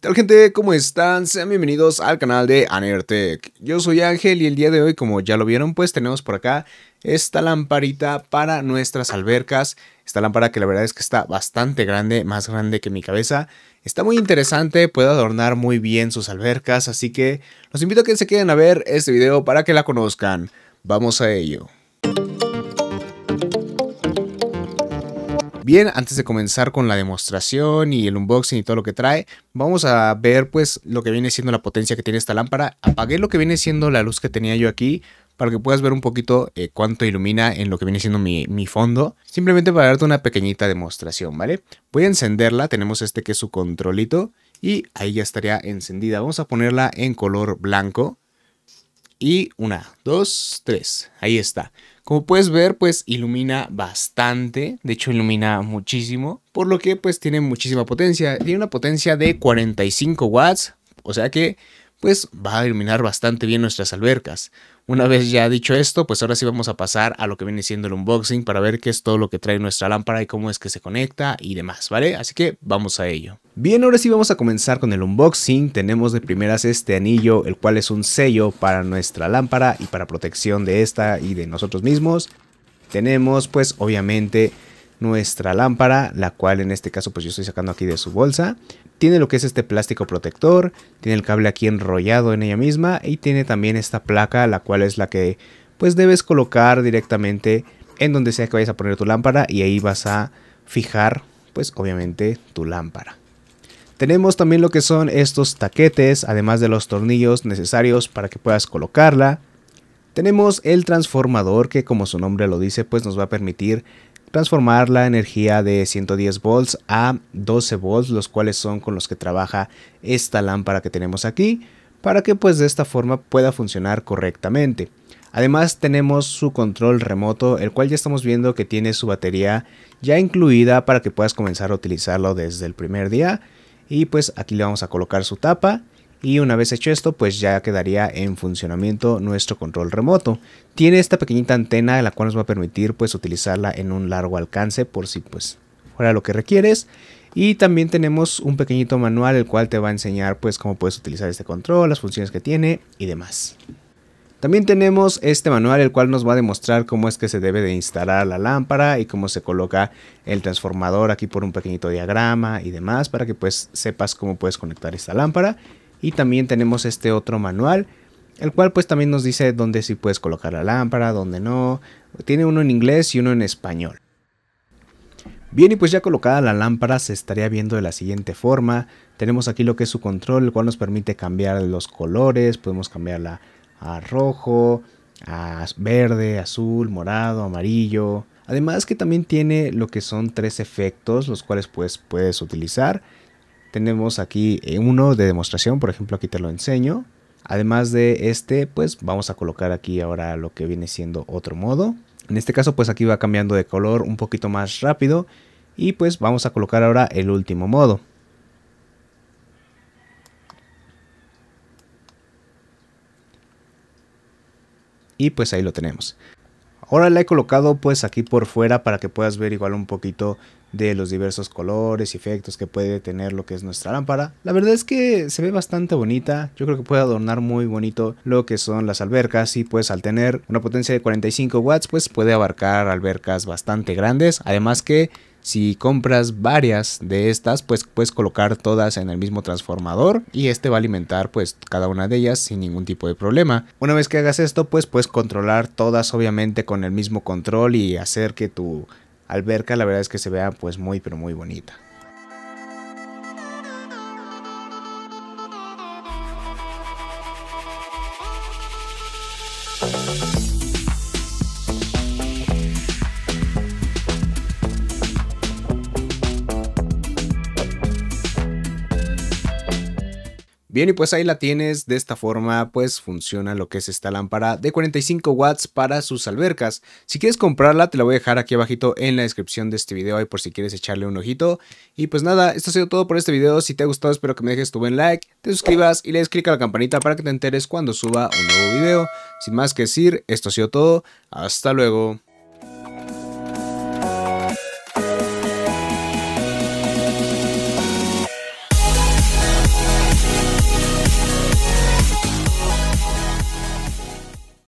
tal gente? ¿Cómo están? Sean bienvenidos al canal de Anertech. Yo soy Ángel y el día de hoy, como ya lo vieron, pues tenemos por acá esta lamparita para nuestras albercas. Esta lámpara que la verdad es que está bastante grande, más grande que mi cabeza. Está muy interesante, puede adornar muy bien sus albercas, así que los invito a que se queden a ver este video para que la conozcan. Vamos a ello. bien, antes de comenzar con la demostración y el unboxing y todo lo que trae, vamos a ver pues lo que viene siendo la potencia que tiene esta lámpara. Apagué lo que viene siendo la luz que tenía yo aquí para que puedas ver un poquito eh, cuánto ilumina en lo que viene siendo mi, mi, fondo. Simplemente para darte una pequeñita demostración, ¿vale? Voy a encenderla, tenemos este que es su controlito y ahí ya estaría encendida. Vamos a ponerla en color blanco. Y una, dos, tres, ahí está. Como puedes ver, pues ilumina bastante, de hecho ilumina muchísimo, por lo que pues tiene muchísima potencia. Tiene una potencia de 45 watts, o sea que pues va a iluminar bastante bien nuestras albercas. Una vez ya dicho esto, pues ahora sí vamos a pasar a lo que viene siendo el unboxing para ver qué es todo lo que trae nuestra lámpara y cómo es que se conecta y demás, ¿vale? Así que vamos a ello. Bien, ahora sí vamos a comenzar con el unboxing. Tenemos de primeras este anillo, el cual es un sello para nuestra lámpara y para protección de esta y de nosotros mismos. Tenemos pues obviamente nuestra lámpara, la cual en este caso pues yo estoy sacando aquí de su bolsa. Tiene lo que es este plástico protector, tiene el cable aquí enrollado en ella misma y tiene también esta placa, la cual es la que pues debes colocar directamente en donde sea que vayas a poner tu lámpara y ahí vas a fijar pues obviamente tu lámpara. Tenemos también lo que son estos taquetes, además de los tornillos necesarios para que puedas colocarla. Tenemos el transformador que como su nombre lo dice pues nos va a permitir transformar la energía de 110 volts a 12 volts, los cuales son con los que trabaja esta lámpara que tenemos aquí, para que pues de esta forma pueda funcionar correctamente. Además tenemos su control remoto, el cual ya estamos viendo que tiene su batería ya incluida para que puedas comenzar a utilizarlo desde el primer día. Y pues aquí le vamos a colocar su tapa y una vez hecho esto pues ya quedaría en funcionamiento nuestro control remoto. Tiene esta pequeñita antena la cual nos va a permitir pues utilizarla en un largo alcance por si pues fuera lo que requieres. Y también tenemos un pequeñito manual el cual te va a enseñar pues cómo puedes utilizar este control, las funciones que tiene y demás. También tenemos este manual el cual nos va a demostrar cómo es que se debe de instalar la lámpara y cómo se coloca el transformador aquí por un pequeñito diagrama y demás para que pues sepas cómo puedes conectar esta lámpara y también tenemos este otro manual, el cual pues también nos dice dónde sí puedes colocar la lámpara, dónde no. Tiene uno en inglés y uno en español. Bien, y pues ya colocada la lámpara se estaría viendo de la siguiente forma. Tenemos aquí lo que es su control, el cual nos permite cambiar los colores. Podemos cambiarla a rojo, a verde, azul, morado, amarillo. Además que también tiene lo que son tres efectos, los cuales pues puedes utilizar. Tenemos aquí eh, uno de demostración, por ejemplo, aquí te lo enseño. Además de este, pues vamos a colocar aquí ahora lo que viene siendo otro modo. En este caso, pues aquí va cambiando de color un poquito más rápido. Y pues vamos a colocar ahora el último modo. Y pues ahí lo tenemos. Ahora la he colocado pues aquí por fuera para que puedas ver igual un poquito de los diversos colores y efectos que puede tener lo que es nuestra lámpara. La verdad es que se ve bastante bonita, yo creo que puede adornar muy bonito lo que son las albercas y pues al tener una potencia de 45 watts pues puede abarcar albercas bastante grandes, además que si compras varias de estas, pues puedes colocar todas en el mismo transformador y este va a alimentar pues cada una de ellas sin ningún tipo de problema. Una vez que hagas esto, pues puedes controlar todas obviamente con el mismo control y hacer que tu alberca, la verdad es que se vea pues muy pero muy bonita. Bien, y pues ahí la tienes, de esta forma pues funciona lo que es esta lámpara de 45 watts para sus albercas. Si quieres comprarla te la voy a dejar aquí abajito en la descripción de este video ahí por si quieres echarle un ojito. Y pues nada, esto ha sido todo por este video, si te ha gustado espero que me dejes tu buen like, te suscribas y le des click a la campanita para que te enteres cuando suba un nuevo video. Sin más que decir, esto ha sido todo, hasta luego.